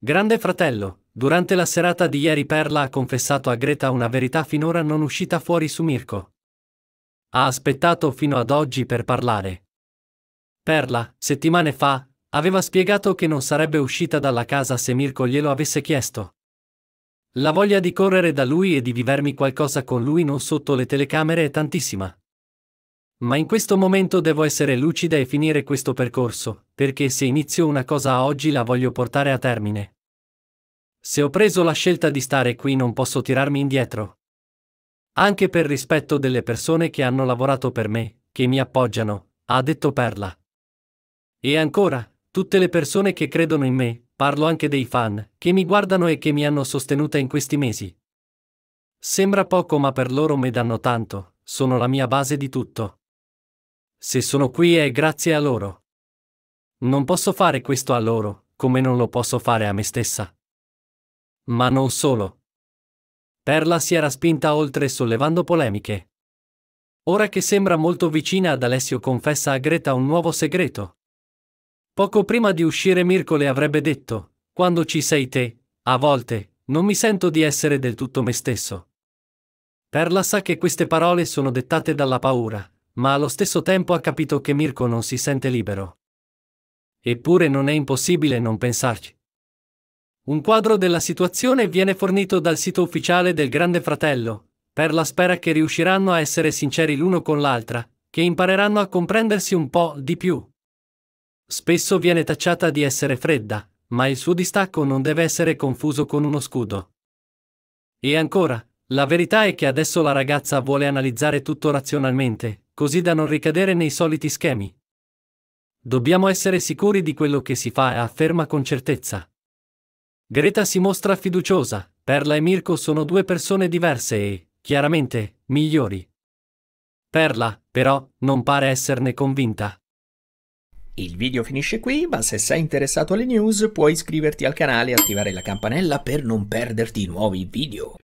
Grande fratello, durante la serata di ieri Perla ha confessato a Greta una verità finora non uscita fuori su Mirko. Ha aspettato fino ad oggi per parlare. Perla, settimane fa, aveva spiegato che non sarebbe uscita dalla casa se Mirko glielo avesse chiesto. La voglia di correre da lui e di vivermi qualcosa con lui non sotto le telecamere è tantissima. Ma in questo momento devo essere lucida e finire questo percorso, perché se inizio una cosa oggi la voglio portare a termine. Se ho preso la scelta di stare qui non posso tirarmi indietro. Anche per rispetto delle persone che hanno lavorato per me, che mi appoggiano, ha detto Perla. E ancora, tutte le persone che credono in me, parlo anche dei fan, che mi guardano e che mi hanno sostenuta in questi mesi. Sembra poco ma per loro mi danno tanto, sono la mia base di tutto. Se sono qui è grazie a loro. Non posso fare questo a loro, come non lo posso fare a me stessa. Ma non solo. Perla si era spinta oltre sollevando polemiche. Ora che sembra molto vicina ad Alessio confessa a Greta un nuovo segreto. Poco prima di uscire Mirko le avrebbe detto, quando ci sei te, a volte, non mi sento di essere del tutto me stesso. Perla sa che queste parole sono dettate dalla paura, ma allo stesso tempo ha capito che Mirko non si sente libero. Eppure non è impossibile non pensarci. Un quadro della situazione viene fornito dal sito ufficiale del Grande Fratello, per la spera che riusciranno a essere sinceri l'uno con l'altra, che impareranno a comprendersi un po' di più. Spesso viene tacciata di essere fredda, ma il suo distacco non deve essere confuso con uno scudo. E ancora, la verità è che adesso la ragazza vuole analizzare tutto razionalmente, così da non ricadere nei soliti schemi. Dobbiamo essere sicuri di quello che si fa e afferma con certezza. Greta si mostra fiduciosa, Perla e Mirko sono due persone diverse e, chiaramente, migliori. Perla, però, non pare esserne convinta. Il video finisce qui, ma se sei interessato alle news puoi iscriverti al canale e attivare la campanella per non perderti i nuovi video.